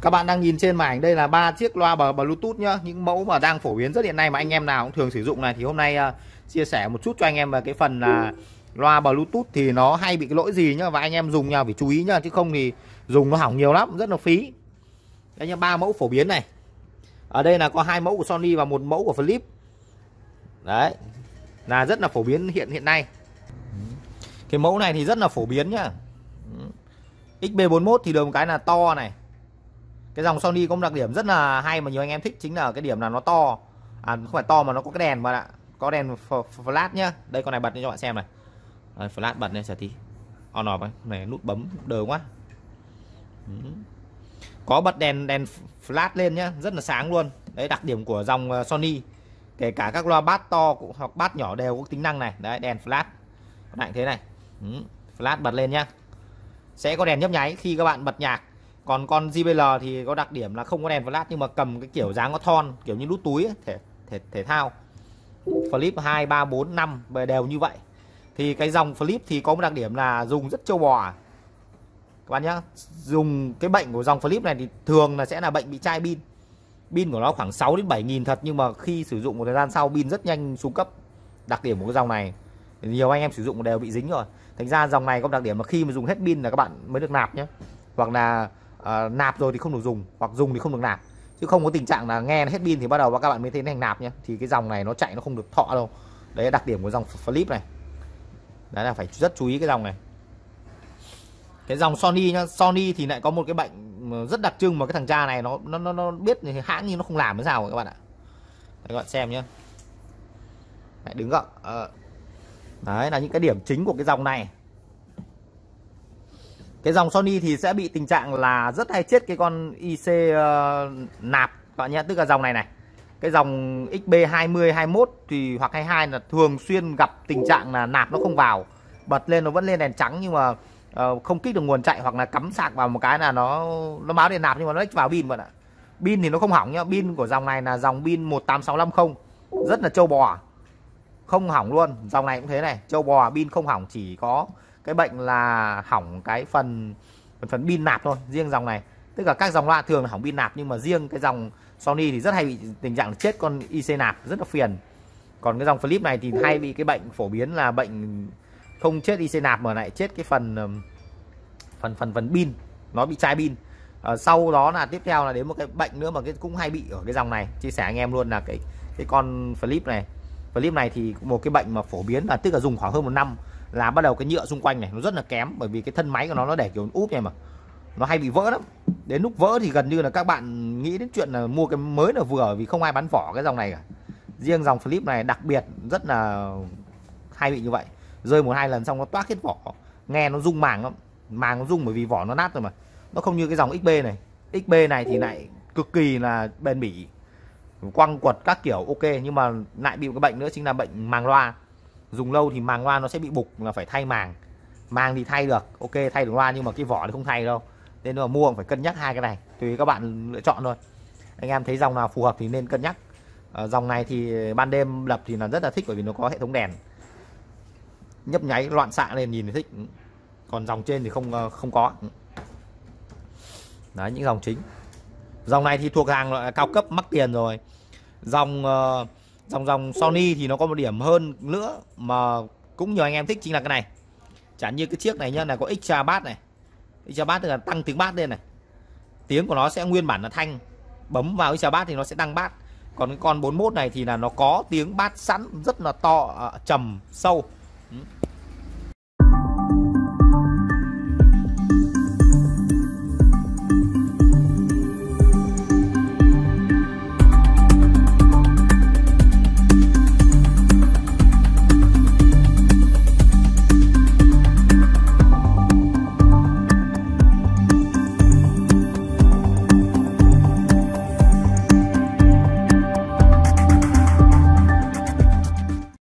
các bạn đang nhìn trên màn đây là ba chiếc loa bluetooth nhá những mẫu mà đang phổ biến rất hiện nay mà anh em nào cũng thường sử dụng này thì hôm nay uh, chia sẻ một chút cho anh em về cái phần là loa bluetooth thì nó hay bị cái lỗi gì nhá và anh em dùng nhau phải chú ý nhá chứ không thì dùng nó hỏng nhiều lắm rất là phí đây nhá ba mẫu phổ biến này ở đây là có hai mẫu của Sony và một mẫu của Flip đấy là rất là phổ biến hiện hiện nay cái mẫu này thì rất là phổ biến nhá XB41 thì được một cái là to này cái dòng Sony có một đặc điểm rất là hay mà nhiều anh em thích chính là cái điểm là nó to à không phải to mà nó có cái đèn mà ạ có đèn flash nhá đây con này bật cho bạn xem này Đấy, flash bật lên sẽ tí on off ấy. này nút bấm đờ quá có bật đèn đèn flash lên nhá rất là sáng luôn đấy đặc điểm của dòng ờ, Sony kể cả các loa bass to cũng, hoặc bass nhỏ đều có tính năng này đấy đèn flash mạnh thế này ừ. flash bật lên nhá sẽ có đèn nhấp nháy khi các bạn bật nhạc còn con JBL thì có đặc điểm là không có đèn flash nhưng mà cầm cái kiểu dáng có thon kiểu như nút túi ấy, thể thể thể thao flip 2 3 4 5 về đều như vậy thì cái dòng flip thì có một đặc điểm là dùng rất châu bò à. các bạn nhá dùng cái bệnh của dòng flip này thì thường là sẽ là bệnh bị chai pin pin của nó khoảng 6 đến 7 nghìn thật nhưng mà khi sử dụng một thời gian sau pin rất nhanh xuống cấp đặc điểm của cái dòng này nhiều anh em sử dụng đều bị dính rồi thành ra dòng này có đặc điểm là khi mà dùng hết pin là các bạn mới được nạp nhé hoặc là à, nạp rồi thì không được dùng hoặc dùng thì không được nạp chứ không có tình trạng là nghe hết pin thì bắt đầu các bạn mới thấy hành nạp nhé thì cái dòng này nó chạy nó không được thọ đâu đấy là đặc điểm của dòng flip này đấy là phải rất chú ý cái dòng này cái dòng Sony nhá Sony thì lại có một cái bệnh rất đặc trưng mà cái thằng cha này nó nó nó, nó biết thì hãng nhưng nó không làm thế sao các bạn ạ đấy, các bạn xem nhé đấy, đứng gọn ờ. đấy là những cái điểm chính của cái dòng này cái dòng Sony thì sẽ bị tình trạng là rất hay chết cái con IC uh, ờ, nạp các bạn nhé tức là dòng này này cái dòng XB20 21 thì hoặc 22 là thường xuyên gặp tình trạng là nạp nó không vào bật lên nó vẫn lên đèn trắng nhưng mà uh, không kích được nguồn chạy hoặc là cắm sạc vào một cái là nó nó báo đèn nạp nhưng mà nó vào pin bạn ạ pin thì nó không hỏng nhá pin của dòng này là dòng pin 18650 rất là trâu bò không hỏng luôn dòng này cũng thế này châu bò pin không hỏng chỉ có cái bệnh là hỏng cái phần phần, phần pin nạp thôi riêng dòng này tức là các dòng loa thường là hỏng pin nạp nhưng mà riêng cái dòng Sony thì rất hay bị tình trạng chết con IC nạp rất là phiền còn cái dòng flip này thì hay bị cái bệnh phổ biến là bệnh không chết IC nạp mà lại chết cái phần phần phần phần pin nó bị chai pin à, sau đó là tiếp theo là đến một cái bệnh nữa mà cái cũng hay bị ở cái dòng này chia sẻ anh em luôn là cái cái con flip này flip này thì một cái bệnh mà phổ biến là tức là dùng khoảng hơn một năm là bắt đầu cái nhựa xung quanh này nó rất là kém bởi vì cái thân máy của nó nó để kiểu úp này mà nó hay bị vỡ lắm đến lúc vỡ thì gần như là các bạn nghĩ đến chuyện là mua cái mới là vừa vì không ai bán vỏ cái dòng này cả riêng dòng flip này đặc biệt rất là hay bị như vậy rơi một hai lần xong nó toát hết vỏ nghe nó rung màng lắm màng nó rung bởi vì vỏ nó nát rồi mà nó không như cái dòng xb này xb này thì lại cực kỳ là bền bỉ quăng quật các kiểu ok nhưng mà lại bị một cái bệnh nữa chính là bệnh màng loa dùng lâu thì màng loa nó sẽ bị bục là phải thay màng màng thì thay được ok thay được loa nhưng mà cái vỏ thì không thay đâu nên là mua phải cân nhắc hai cái này tùy các bạn lựa chọn thôi anh em thấy dòng nào phù hợp thì nên cân nhắc à, dòng này thì ban đêm lập thì là rất là thích bởi vì nó có hệ thống đèn nhấp nháy loạn xạ lên nhìn thì thích còn dòng trên thì không ờ, không có đấy những dòng chính dòng này thì thuộc hàng loại cao cấp mắc tiền rồi dòng uh, dòng dòng Sony thì nó có một điểm hơn nữa mà cũng nhiều anh em thích chính là cái này chẳng như cái chiếc này nhá là có extra bass này extra bass tức là tăng tiếng bass lên này tiếng của nó sẽ nguyên bản là thanh bấm vào extra bass thì nó sẽ tăng bass còn cái con 41 này thì là nó có tiếng bass sẵn rất là to à, trầm sâu